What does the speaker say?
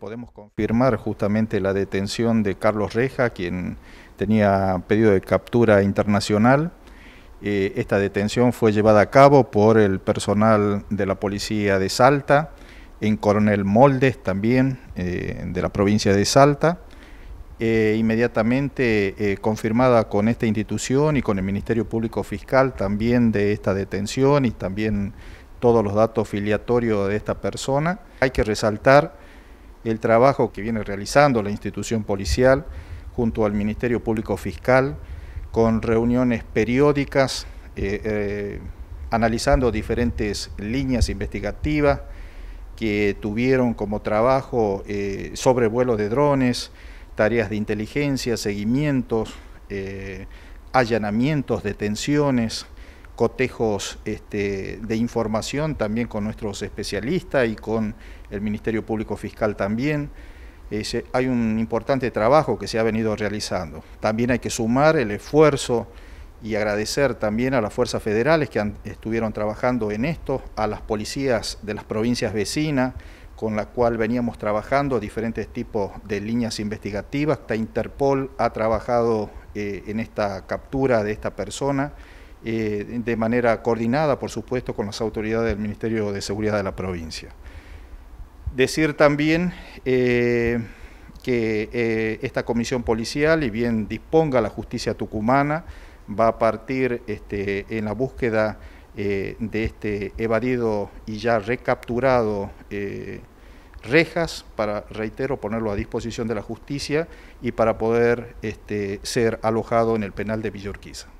Podemos confirmar justamente la detención de Carlos Reja, quien tenía pedido de captura internacional. Eh, esta detención fue llevada a cabo por el personal de la policía de Salta, en Coronel Moldes también, eh, de la provincia de Salta. Eh, inmediatamente confirmada con esta institución y con el Ministerio Público Fiscal también de esta detención y también todos los datos filiatorios de esta persona. Hay que resaltar el trabajo que viene realizando la institución policial junto al Ministerio Público Fiscal con reuniones periódicas, eh, eh, analizando diferentes líneas investigativas que tuvieron como trabajo sobre eh, sobrevuelo de drones, tareas de inteligencia, seguimientos, allanamientos, detenciones, cotejos este, de información también con nuestros especialistas y con el Ministerio Público Fiscal también. hay un importante trabajo que se ha venido realizando. También hay que sumar el esfuerzo y agradecer también a las fuerzas federales que estuvieron trabajando en esto, a las policías de las provincias vecinas, con la cual veníamos trabajando diferentes tipos de líneas investigativas. Hasta Interpol ha trabajado eh, en esta captura de esta persona. Eh, de manera coordinada, por supuesto, con las autoridades del Ministerio de Seguridad de la provincia. Decir también eh, que eh, esta comisión policial, y bien disponga la justicia tucumana, va a partir este, en la búsqueda de este evadido y ya recapturado rejas para, reitero, ponerlo a disposición de la justicia y para poder este, ser alojado en el penal de Villorquiza.